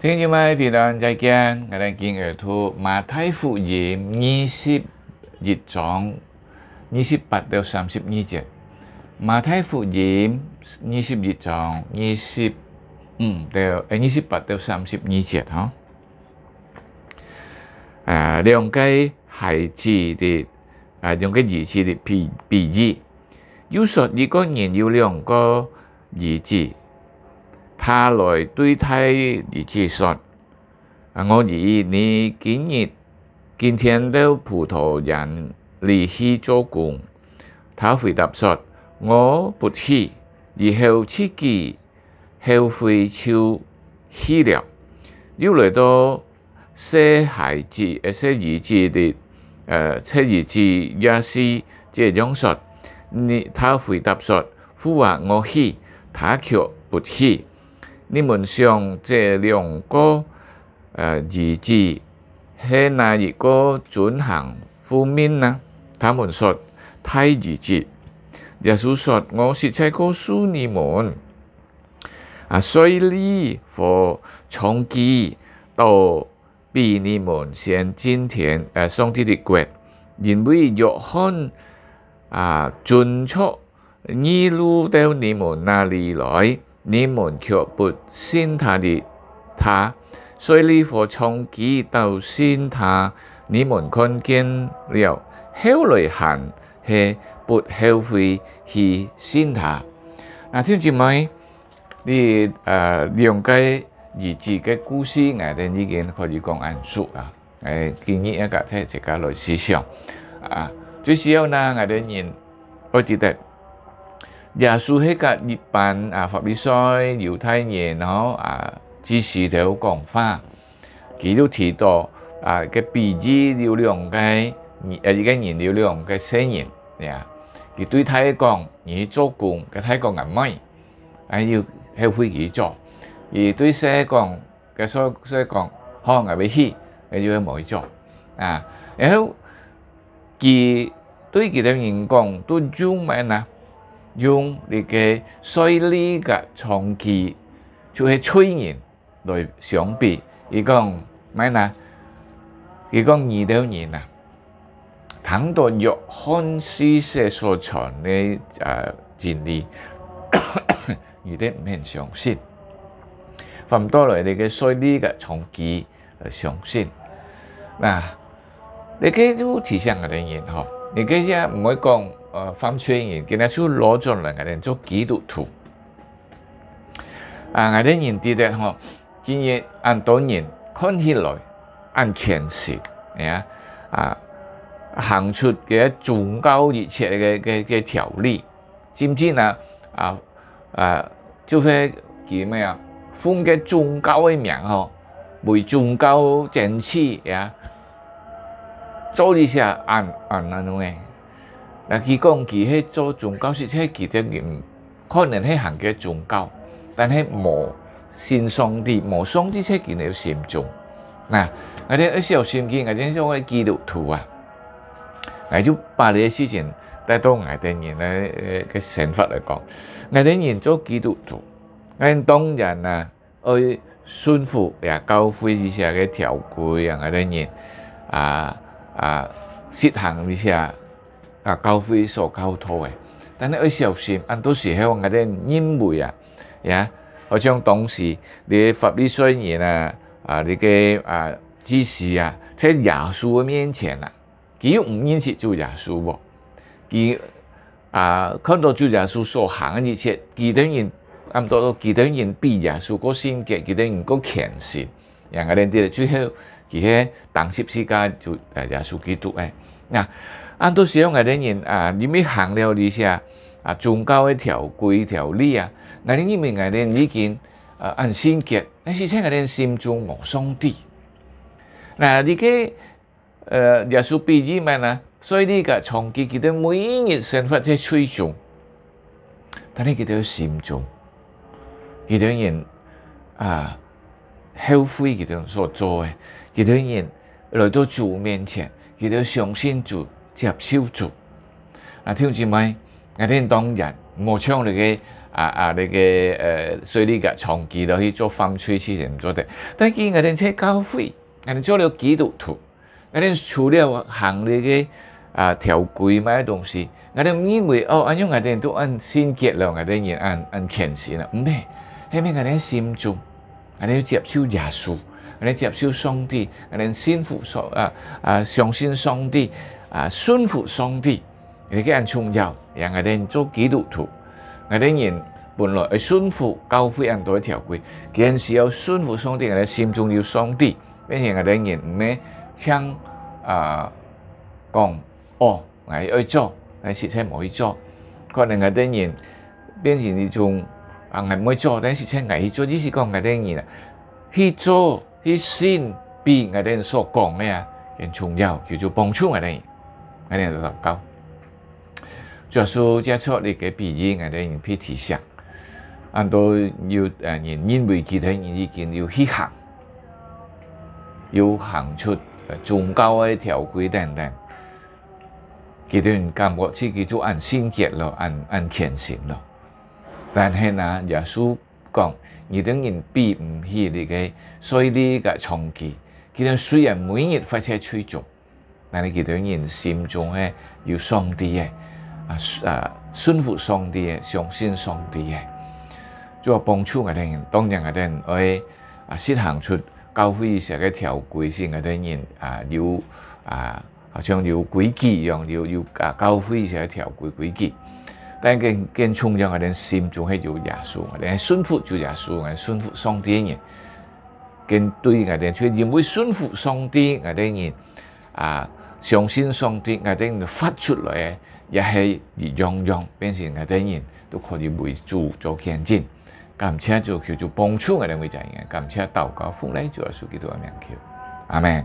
Thế nhưng mà vì là dạy kiên, ngài đang kiên ở thu mà thái phụ nhiệm 20 dịch 28 đến 32节. mà thái phụ nhiệm 20 dịch 20 ừ, 28 đến 32节 hả? À, dùng cái hải chỉ thì à, dùng cái gì chỉ thì bị bị gì? số chỉ có nhiều lượng có gì 他来对他哋接说：啊，我以你今日今天到葡萄人离去做工。他回答说：我不去，以后自己后悔就去了。又来到些孩子、些兒子的，呃，些兒子也是这样说。你，他回答说：父話我去，他却不去。你们上这两个呃日子，是哪一个准行负面呢？他们说太日子。耶稣说：我是在告诉你们，啊，税吏和娼妓都比你们先进天呃上帝的国，因为约翰啊，准确耶路到你们那里来。你们却不信他的他，所以呢個从紀到信他，你们看见了后来行是不后悔去信他。那听住未？你誒用嘅自己嘅故事嚟啲人可以讲啱數啊！诶，記住一个睇一加来思想啊，最呢，我啲人我記得。耶稣还讲一般啊，法比索犹太人哦啊，支持的讲法，佢都提到啊，个鼻子流量嘅，啊，一个流量嘅声音呀，佢对太公，伊做工嘅太公眼眉，哎哟，后悔会己做；而对西讲，嘅说说讲，好，我没事，哎就冇去做啊。然后，佢对佢哋员工，都讲咩呢？用你嘅衰呢个长期，就系催人来相比。伊讲咩呢？伊讲二条人啊，倘若欲看世事所存嘅诶，真理，你哋唔肯相信，咁多来你嘅衰利嘅长期相信，嗱、你记住提醒我哋人嗬，你记住唔会讲。犯翻人完，佢哋先攞咗人做基督徒。啊，我哋人啲咧，吼，今日按多年看起来按强势，啊啊行出嘅宗教一切嘅嘅嘅条例，甚至呢啊啊，就係叫咩啊，奉嘅宗教嘅名吼，为宗教正气呀，做一嘢按按那种嘅。嗱，去讲佢喺做宗教時，其哋唔可能喺行个宗教，但係无信上帝、無上帝嘅人要信中。那我哋一時有心經，我哋种个基督徒啊，我就把呢啲事情带到我啲人嘅嘅想法嚟讲，外啲人做基督徒，我哋当人啊去顺服呀教会一些嘅条规啊，外啲人啊啊实行一些。啊。啊！交會所交托诶。但係小心，時，有時喺我哋因为啊，呀，好似董事，你法律衰嘢啦，啊，你嘅啊知识啊，在耶稣嘅面前啊，佢唔認識做耶稣喎，佢啊看到做耶稣所行嘅一切，佢等人，咁多其等人比耶稣个性格，佢等人个虔誠，人嗰啲咧，最后，佢喺当时之间就啊，耶稣基督啊，嗱。啱到少嗰啲人啊，你未行了一下啊？宗教高条规条例啊，嗰啲人民嗰啲已经啊按心結，但是真係嗰心中无上帝。那你个呃耶稣基督们呢，所以呢个从期佢哋每日生活在催促，但係佢哋心中，佢哋人啊后悔佢哋所做诶，佢哋人来到主面前，佢哋相信主。接受做啊，听唔聽明？嗱啲當人我唱你嘅啊啊，那个呃，所以架个具就可去做放吹事情做的，但見嗰啲車教會，人做了基督徒，嗰啲除了行你嘅啊條規买东西，嗰啲以為哦，我用嗰啲都按我信了，咯，嗰也按按虔誠了，唔咩？系咩？嗰啲心中，嗰啲接受耶穌，嗰啲接受上帝，嗰啲信服上啊啊相信上帝。啊！顺服上帝，你个人重要，让啲人做基督徒。啲人本本去顺服、教会啲人多一条规，佢啲人要信服上帝，我哋心中有上帝。且我啲人唔咩，想啊讲哦，我爱做，但系事冇去做。可能啲人变成一种啊，我冇做，但系事我去做，只是讲啲人啊，去做去信，比啲人所讲咩啊，人重要，叫做帮助啲人。一定要提高。著數，即係撮你嘅皮膚，係啲皮膚濕，好多有誒人因为其他係已經要起行，要行出崇高嘅条规等等，佢哋感觉自己就按新界咯，按按前行咯。但係呢，有時讲，你等人皮唔起你嘅，所以你嘅創記，佢哋虽然每日快車催促，嗱，你其他啲人心中咧要上帝嘅，啊啊信服上帝嘅，相信上帝嘅，即话帮助我哋人，然我哋人啊实行出教會上嘅条规性我哋人啊有啊好像有规矩一样，有有啊教會上一条规规矩，但系更跟同樣我人心中係有耶稣，我哋係信服就耶稣，我哋信服上帝嘅人，跟對我哋人，所为如信服上帝，我哋人。啊！上天上帝啲人发出来嘅，系一样样，变成啲人都可以主做见证。感谢主叫做帮助我哋每隻人，感谢道教復來做阿蘇基多嘅名主。阿門。